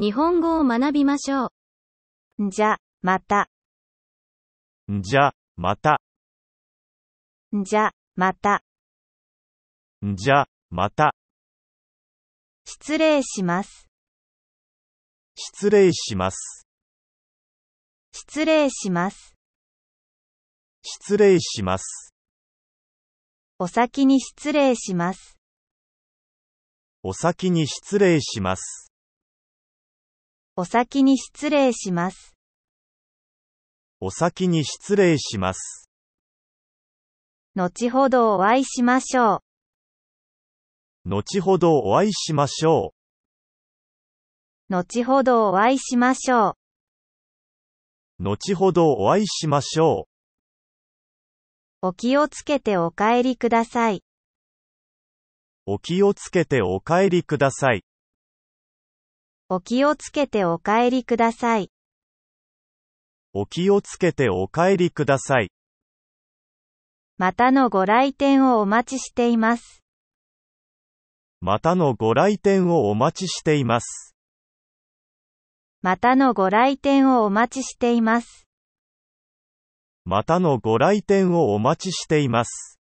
日本語を学びましょう。んじゃ、また。んじゃ、また。んじゃ、また。んじゃ、また。失礼します。失礼します。失礼します。失礼します。お先に失礼します。お先に失礼します。お先に失礼します。お先に失礼します。後ほどお会いしましょう。後ほどお会いしましょう。後ほどお会いしましょう。後ほどお会いしましょう。お気をつけてお帰りください。お気をつけてお帰りください。お気をつけてお帰りください。お気をつけてお帰りください。またのご来店をお待ちしています。またのご来店をお待ちしています。またのご来店をお待ちしています。またのご来店をお待ちしています。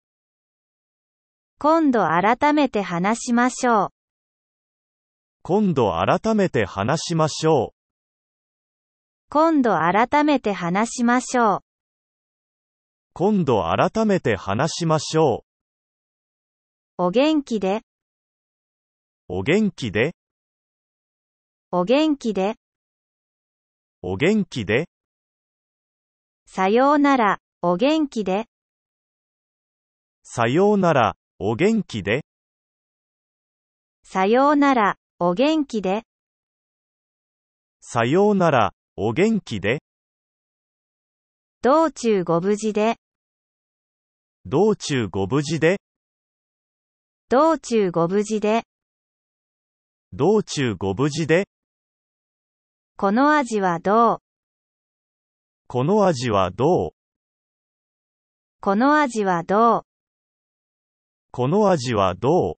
今度改めて話しましょう。今度改めて話しましょう。今度改めて話しましょう。今度改めて話しましょう。お元気で、お元気で、お元気で、お元気で、さようなら、お元気で。さようなら、お元気で。さようなら、お元気で。さようなら、お元気で。道中ご無事で。道中ご無事で。道中ご無事で。道中ご無事で。この味はどうこの味はどうこの味はどうこの味はどう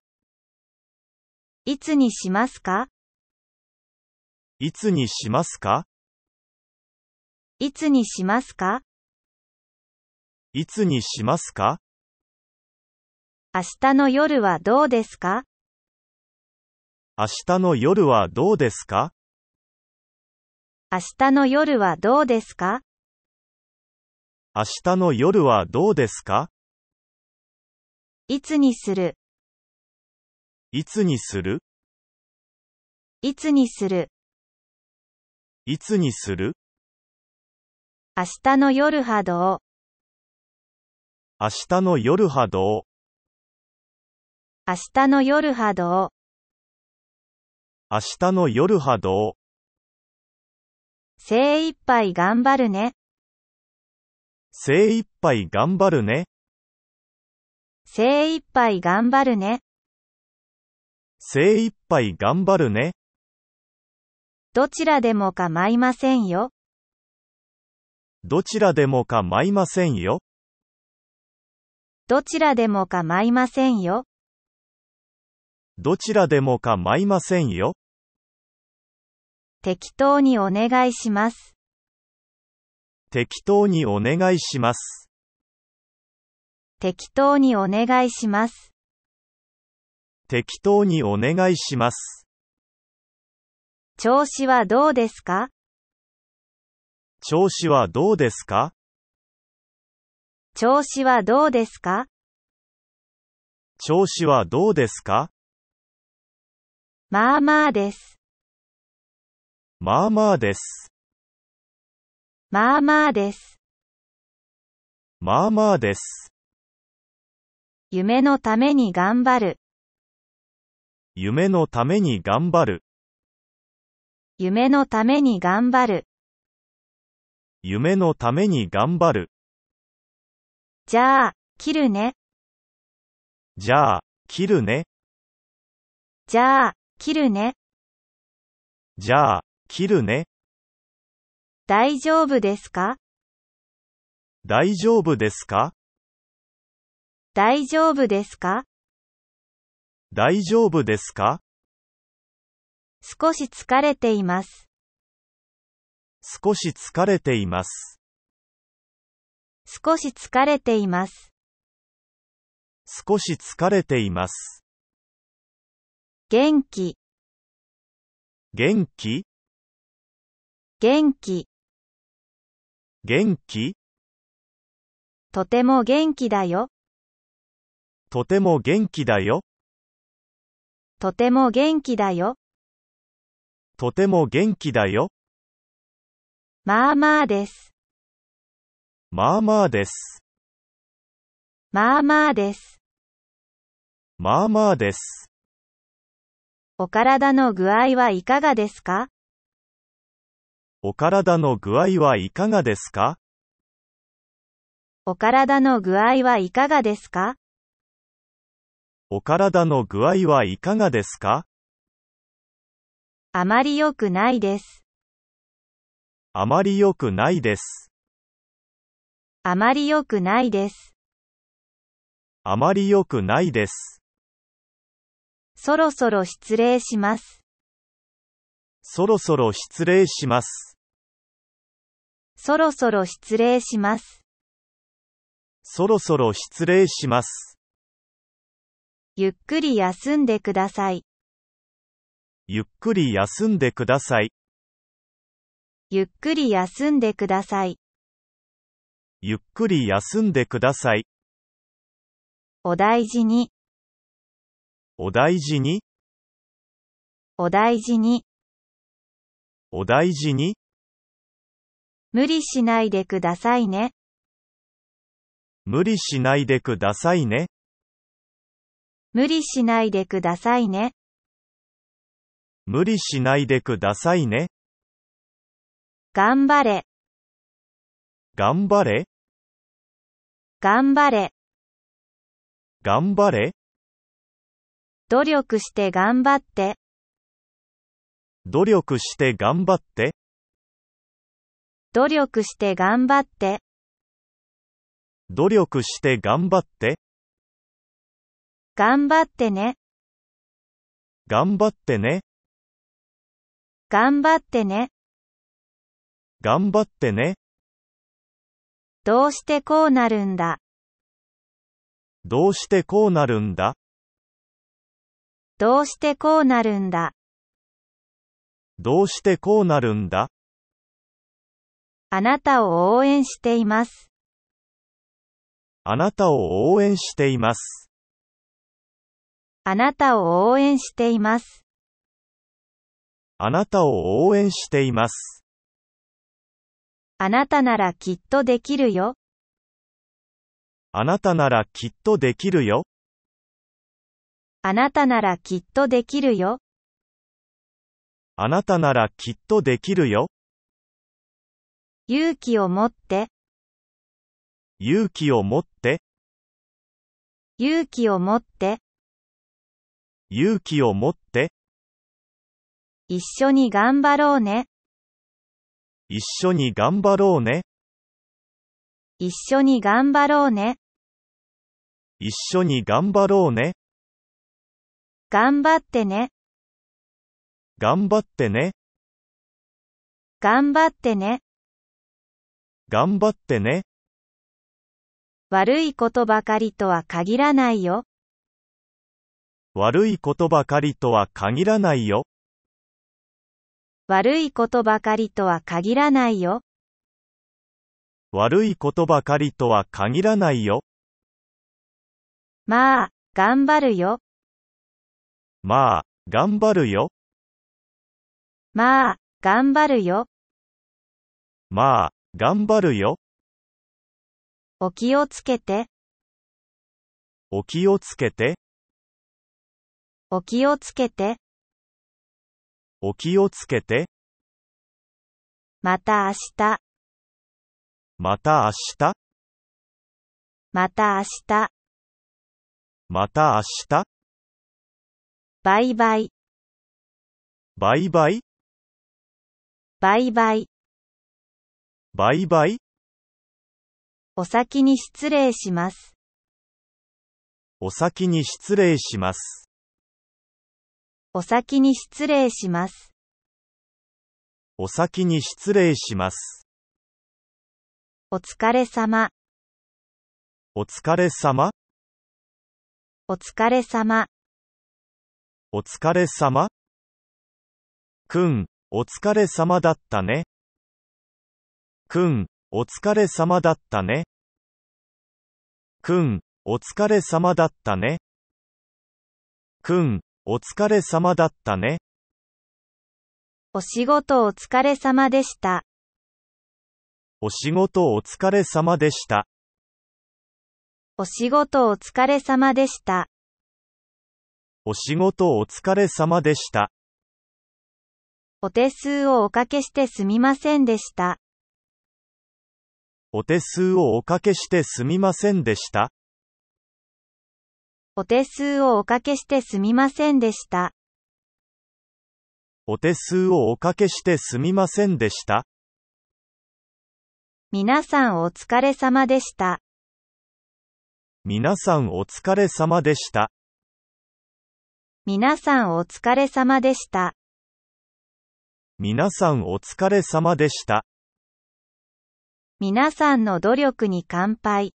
いつにしますかいつにしますかいつにしますかいつにしますか明日の夜はどうですか明日の夜はどうですか明日の夜はどうですか明日の夜はどうですかいつにするいつにするいつにするいつにする明日の夜波動明日の夜波動明日の夜波動明日の夜波動精一杯頑張るね精一杯頑張るね精一杯頑張るね。精一杯頑張るね。どちらでも構いませんよ。どちらでも構いませんよ。どちらでも構いませんよ。どちらでも構いませんよ。適当にお願いします。適当にお願いします。適当にお願いします。適当にお願いします。調子はどうですか調子はどうですか調子はどうですか調子はどうですかまあまあです。まあまあです。まあまあです。まあまあです。夢のために頑張る。夢のために頑張る。夢のために頑張る。夢のために頑張る。じゃあ、切るね。じゃあ、切るね。じゃあ、切るね。じゃあ、切るね。大丈夫ですか大丈夫ですか大丈夫ですか大丈夫ですか少し疲れています。少し疲れています。少し疲れています。少し疲れています。元気元気元気元気とても元気だよ。とても元気だよ。とても元気だよ。とても元気だよ。まあまあです。まあまあです。まあまあです。まあまあです。お体の具合はいかがですかお体の具合はいかがですかお体の具合はいかがですかお体の具合はいかがですかあまり良くないです。あまり良くないです。あまり良くないです。あまり良くないです。そろそろ失礼します。そろそろ失礼します。そろそろ失礼します。そろそろ失礼します。ゆっくり休んでください。ゆっくり休んでください。ゆっくり休んでください。ゆっくり休んでください。お大事に、お大事に、お大事に、お大事に、無理しないでくださいね。無理しないでくださいね。無理しないでくださいね。無理しないでくださいね。頑張れ、頑張れ、頑張れ、頑張れ、努力して頑張って、努力して頑張って、努力して頑張って。努力して頑張って。頑張ってね。頑張ってね。頑張ってね。頑張ってね。どうしてこうなるんだ。どうしてこうなるんだ。どうしてこうなるんだ。どうしてこうなるんだ。あなたを応援しています。あなたを応援しています。あなたを応援しています。あなたを応援しています。あなたならきっとできるよ。あなたならきっとできるよ。あなたならきっとできるよ。あなたならきっとできるよ。勇気を持って。勇気を持って。勇気を持って。勇気を持って、一緒に頑張ろうね。一緒に頑張ろうね。一緒に頑張ろうね。一緒に頑張ろうね。頑張ってね。頑張ってね。頑張ってね。頑張ってね。悪いことばかりとは限らないよ。悪いことばかりとは限らないよ。悪いことばかりとは限らないよ。悪いことばかりとは限らないよ。まあ、頑張るよ。まあ、頑張るよ。まあ、頑張るよ。まあ、頑張るよ。お気をつけて。お気をつけて。お気をつけて。お気をつけて。また明日。また明日。また明日。また明日。バイバイ。バイバイ。バイバイ。バイバイ。お先に失礼します。お先に失礼します。お先に失礼します。お先に失礼します。お疲れ様。お疲れ様。お疲れ様。お疲れ様。くん、お疲れ様だったね。くん、お疲れ様だったね。くん、お疲れ様だったね。くん、お疲れ様だったね。お仕事お疲れ様でした。お仕事お疲れ様でした。お仕事お疲れ様でした。お仕事お疲れ様でした。お手数をおかけしてすみませんでした。お手数をおかけしてすみませんでした。お手数をおかけしてすみませんでした。お手数をおかけしてすみませんでした。皆さんお疲れ様でした。皆さんお疲れ様でした。皆さんお疲れ様でした。皆さんお疲れ様でした。皆さんの努力に乾杯。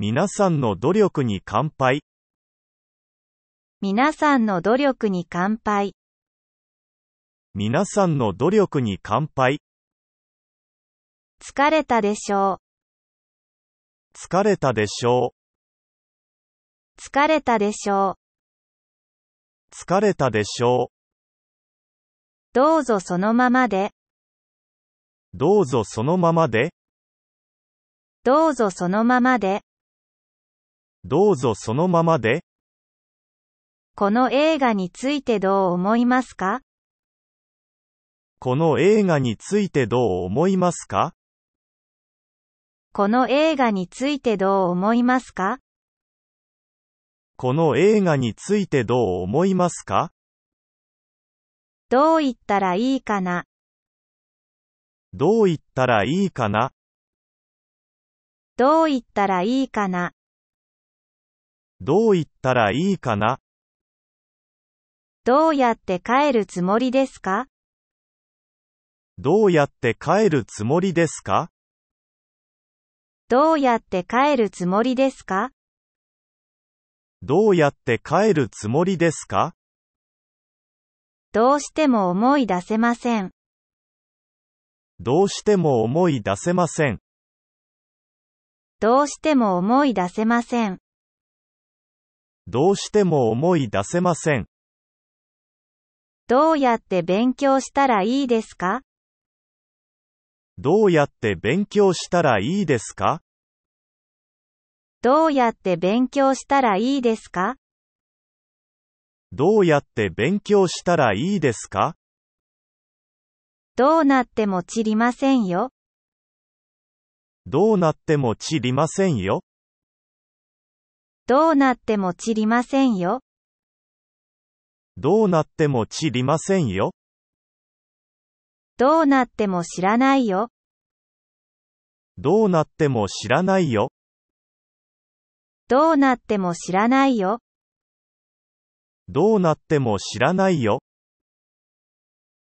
皆さんの努力に乾杯。皆さんの努力に乾杯。皆さんの努力に乾杯。疲れたでしょう。疲れたでしょう。疲れたでしょう。疲れたでしょう。どうぞそのままで。どうぞそのままで。どうぞそのままで。どうぞそのままで。この映画についてどう思いますかこの映画についてどう思いますかこの映画についてどう思いますかこの映画についてどう思いますかどう言ったらいいかなどう言ったらいいかなどう言ったらいいかなどう言ったらいいかなどうやって帰るつもりですかどうやって帰るつもりですかどうやって帰るつもりですかどうやって帰るつもりですかどうしても思い出せません。どうしても思い出せません。どうしても思い出せません。どうしても思い出せません。どうやって勉強したらいいですかどうやって勉強したらいいですかどうやって勉強したらいいですかどうやって勉強したらいいですかどうなっても散りませんよ。どうなっても散りませんよ。どうなっても散りませんよ。どうなっても散りませんよ。どうなっても知らないよ。どうなっても知らないよ。どうなっても知らないよ。どうなっても知らないよ。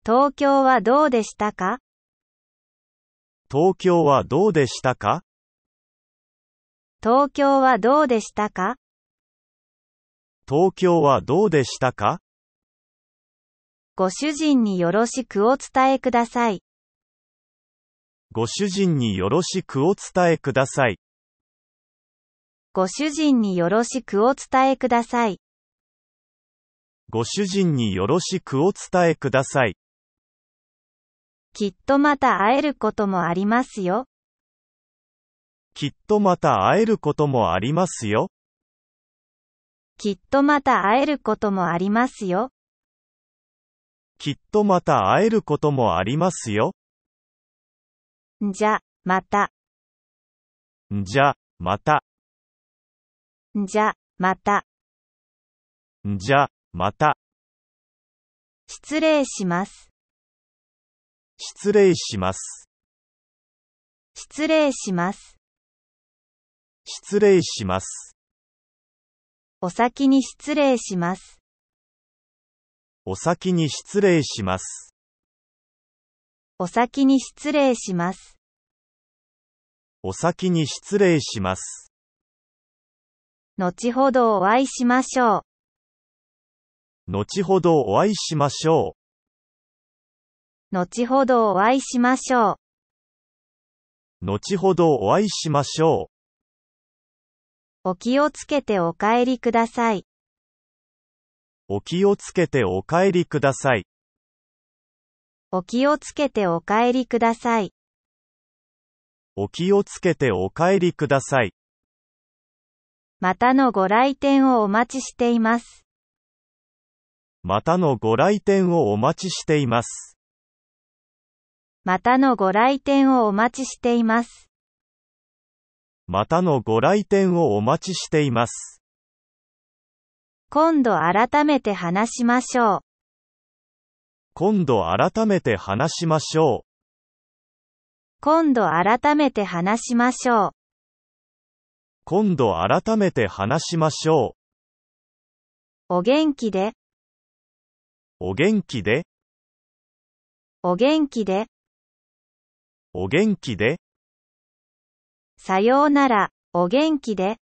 東京はどうでしたか東京はどうでしたか東京はどうでしたか東京はどうでしたかご主人によろしくお伝えください。ご主人によろしくお伝えください。ご主人によろしくお伝えください。ご主人によろしくお伝えください。きっとまた会えることもありますよ。きっとまた会えることもありますよ。きっとまた会えることもありますよ。きっとまた会えることもありますよ。じゃ、また。じゃ、また。じゃ、また。じゃ、また。失礼します。失礼します。失礼します。失礼します。お先に失礼します。お先に失礼します。お先に失礼します。お先に失礼します。後ほどお会いしましょう。後ほどお会いしましょう。後ほどお会いしましょう。後ほどお会いしましょう。お気をつけてお帰りください。お気をつけてお帰りください。お気をつけてお帰りください。お気をつけてお帰りください。またのご来店をお待ちしています。またのご来店をお待ちしています。またのご来店をお待ちしています。またのご来店をお待ちしています。今度改めて話しましょう。今度改めて話しましょう。今度改めて話しましょう。今度改めて話しましょう。お元気で。お元気で。お元気で。お元気で。さようなら、お元気で。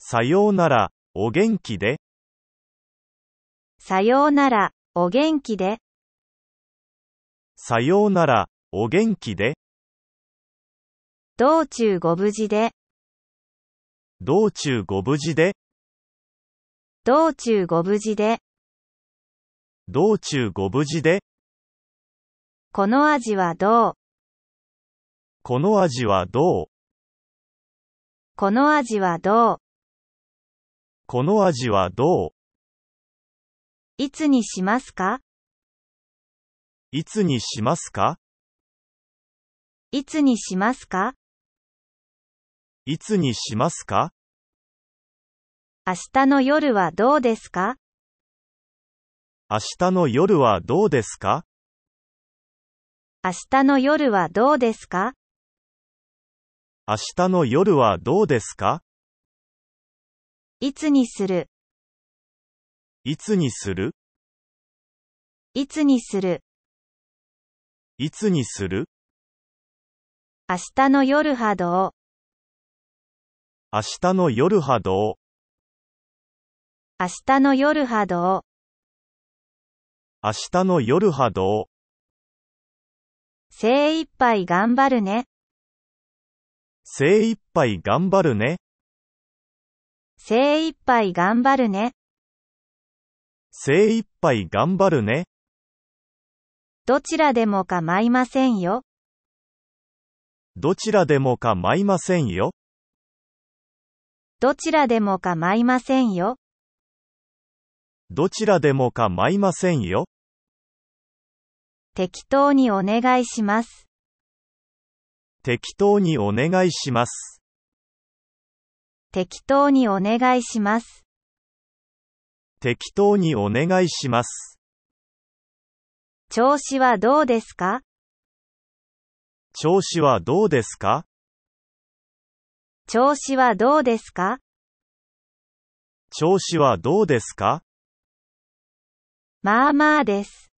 さようなら、お元気で。さようなら、お元気で。さようなら、お元気で。道中ご無事で。道中ご無事で。道中ご無事で。道中ご無事で。この味はどうこの味はどうこの味はどうこの味はどういつにしますかいつにしますかいつにしますかいつにしますか明日の夜はどうですか明日の夜はどうですか明日の夜はどうですか明日の夜はどうですかいつにするいつにするいつにするいつにする明日の夜波動明日の夜波動明日の夜波動明日の夜波動精一杯頑張るね精一杯頑張るね。精一杯頑張るね。精一杯頑張るね。どちらでも構いませんよ。どちらでも構いませんよ。どちらでも構いませんよ。どちらでも構いませんよ。適当にお願いします。適当にお願いします。適当にお願いします。適当にお願いします。調子はどうですか調子はどうですか調子はどうですか調子はどうですかまあまあです。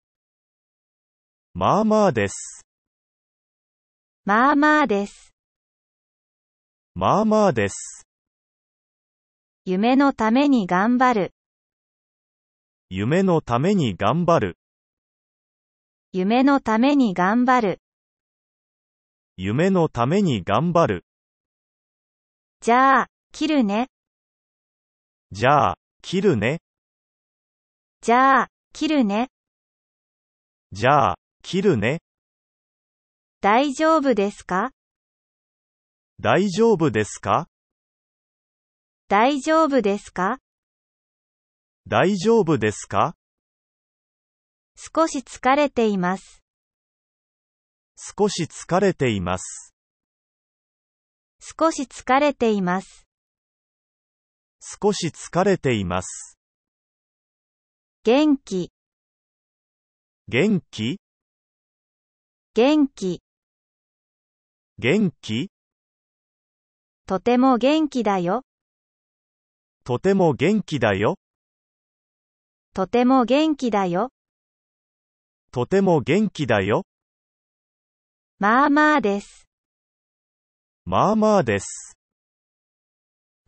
まあまあです。まあまあです。まあまあです。夢のために頑張る。夢のために頑張る。夢のために頑張る。夢のために頑張る。じゃあ、切るね。じゃあ、切るね。じゃあ、切るね。じゃあ、切るね。大丈夫ですか大丈夫ですか大丈夫ですか大丈夫ですか少し疲れています。少し疲れています。少し疲れています。少し疲れています。元気、元気元気。元気とても元気だよ。とても元気だよ。とても元気だよ。とても元気だよ。まあまあです。まあまあです。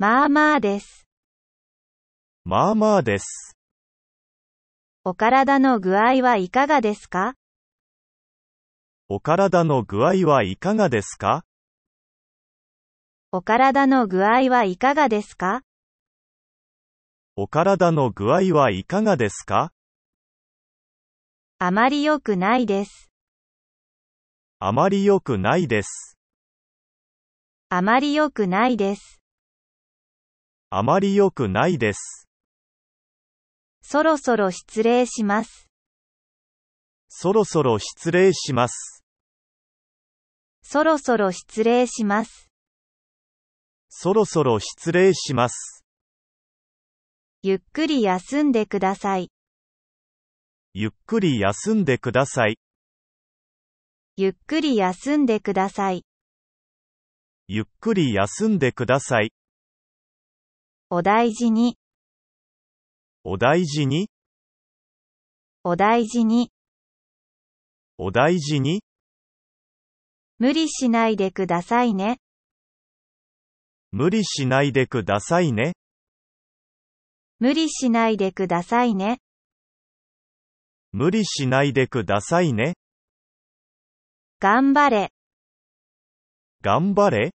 まあまあです。まあまあです。お体の具合はいかがですかお体の具合はいかがですかお体の具合はいかがですかお体の具合はいかがですかあまり良くないです。あまり良くないです。あまり良くないです。あまり良くないです。そろそろ失礼します。そろそろ失礼します。そろそろ失礼します。そろそろ失礼します。ゆっくり休んでください。ゆっくり休んでください。ゆっくり休んでください。ゆっくり休んでください。お大事に。お大事に。お大事に。お大事に無理しないでくださいね。無理しないでくださいね。無理しないでくださいね。無理しないでくださいね。頑張れ、頑張れ、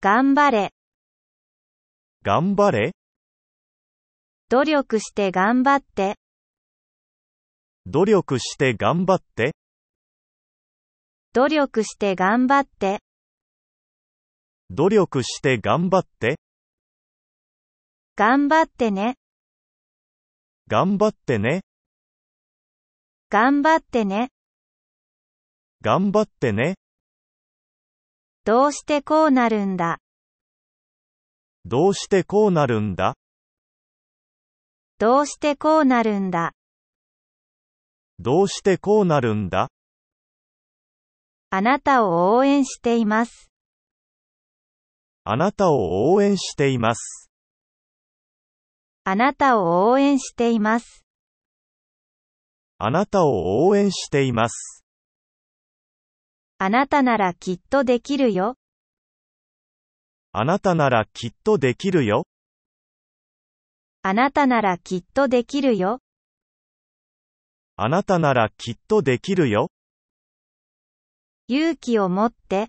頑張れ、頑張れ。努力して頑張って、努力して頑張って。努力して頑張って。努力して頑張って。頑張ってね。頑張ってね。頑張ってね。頑張ってね。どうしてこうなるんだ。どうしてこうなるんだ。どうしてこうなるんだ。どうしてこうなるんだあなたを応援しています。あなたを応援しています。あなたを応援しています。あなたを応援しています。あなたならきっとできるよ。あなたならきっとできるよ。あなたならきっとできるよ。あなたならきっとできるよ。勇気を持って、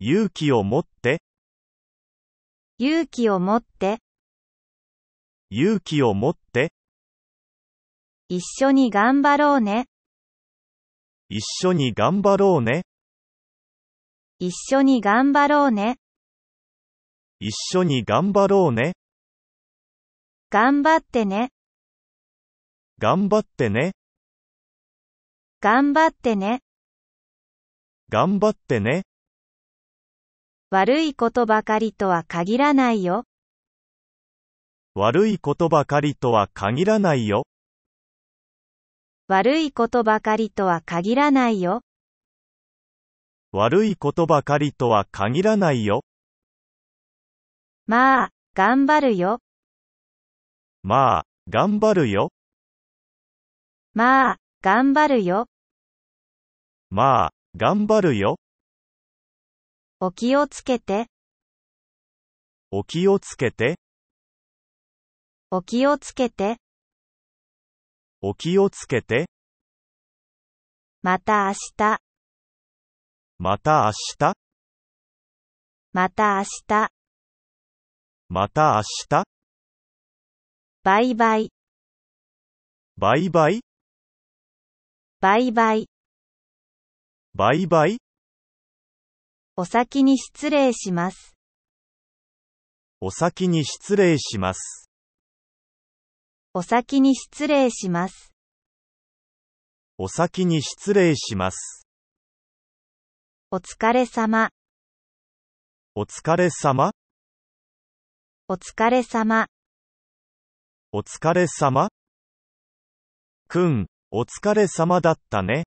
勇気を持って、勇気を持って、勇気を持って、一緒に頑張ろうね。一緒に頑張ろうね。一緒に頑張ろうね。一緒に頑張ろうね。頑張ってね。頑張ってね。頑張ってね。頑張ってね。悪いことばかりとは限らないよ。悪いことばかりとは限らないよ。悪いことばかりとは限らないよ。悪いことばかりとは限らないよ。まあ、頑張るよ。まあ、頑張るよ。まあ、頑張るよ。まあ、頑張るよ。お気をつけて。お気をつけて。お気をつけて。お気をつけて。また明日。また明日。また明日。また明日。バイバイ。バイバイババイイ。バイバイお先に失礼します。お先に失礼します。お先に失礼します。お先に失礼します。お疲れ様。お疲れ様。お疲れ様。お疲れ様。くん、お疲れ様だったね。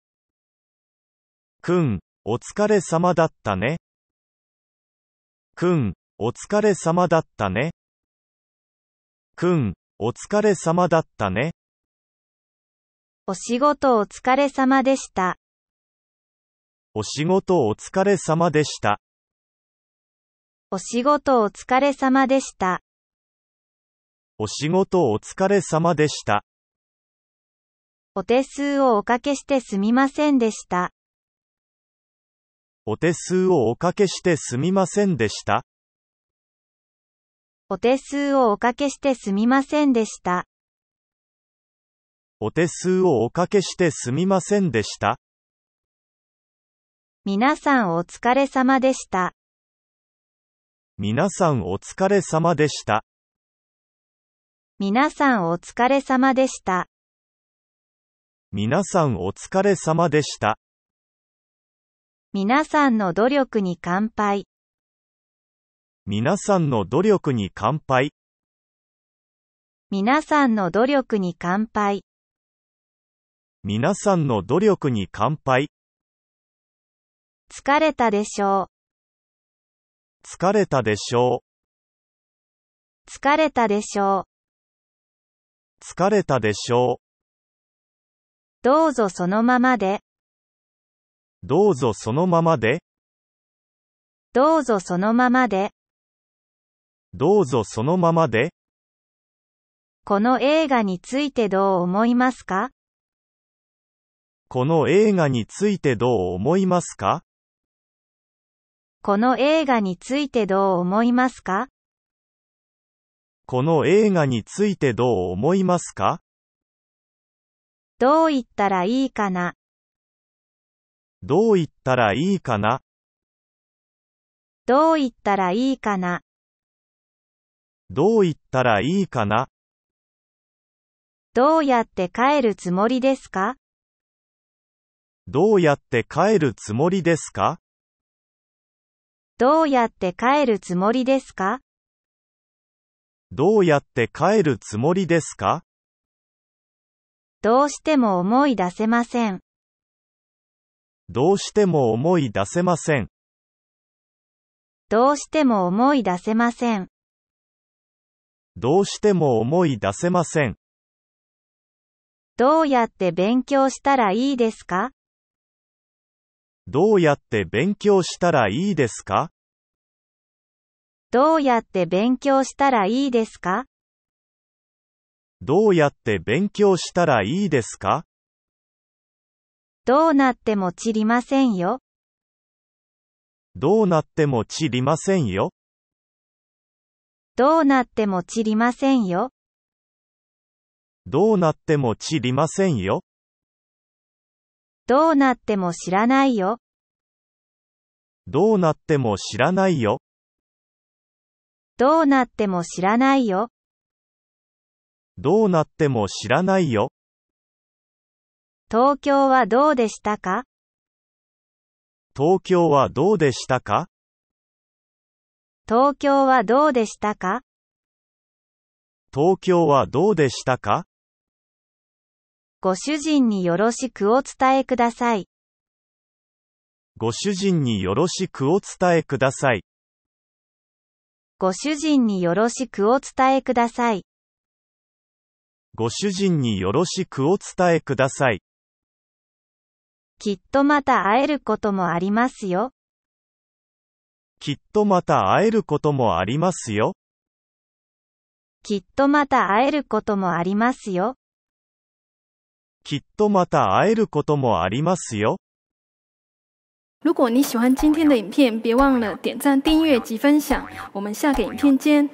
くん、お疲れ様だったね。くん、お疲れ様だったね。くん、お疲れ様だったね。お仕事お疲れ様でした。お仕事お疲れ様でした。お仕事お疲れ様でした。お仕事お疲れ様でした。お手数をおかけしてすみませんでした。お手数をおかけしてすみませんでした。お手数をおかけしてすみませんでした。お手数をおかけしてすみませんでした。皆さんお疲れ様でした。皆さんお疲れ様でした。皆さんお疲れ様でした。皆さんお疲れ様でした。皆さんの努力に乾杯。皆さんの努力に乾杯。皆さんの努力に乾杯。皆さんの努力に乾杯。疲れたでしょう。疲れたでしょう。疲れたでしょう。疲れたでしょう。どうぞそのままで。どうぞそのままで。どうぞそのままで。どうぞそのままで。この映画についてどう思いますかこの映画についてどう思いますかこの映画についてどう思いますかこの映画についてどう思いますかどう言ったらいいかなどう言ったらいいかなどう言ったらいいかなどう言ったらいいかなどうやって帰るつもりですかどうやって帰るつもりですかどうやって帰るつもりですかどうやって帰るつもりですかどうしても思い出せません。どうしても思い出せません。どうしても思い出せません。どうしても思い出せません。どうやって勉強したらいいですかどうやって勉強したらいいですかどうやって勉強したらいいですかどうやって勉強したらいいですかどうなっても散りませんよ。どうなっても散りませんよ。どうなっても散りませんよ。どうなっても散りませんよ。どうなっても知らないよ。どうなっても知らないよ。どうなっても知らないよ。どうなっても知らないよ。東京はどうでしたか東京はどうでしたか東京はどうでしたか東京はどうでしたかご主人によろしくお伝えください。ご主人によろしくお伝えください。ご主人によろしくお伝えください。ご主人によろしくお伝えください。きっとまた会えることもありますよ。きっとまた会えることもありますよ。きっとまた会えることもありますよ。きっとまた会えることもありますよ。如果你喜欢今天的影片，别忘了点赞、订阅及分享。我们下个影片见。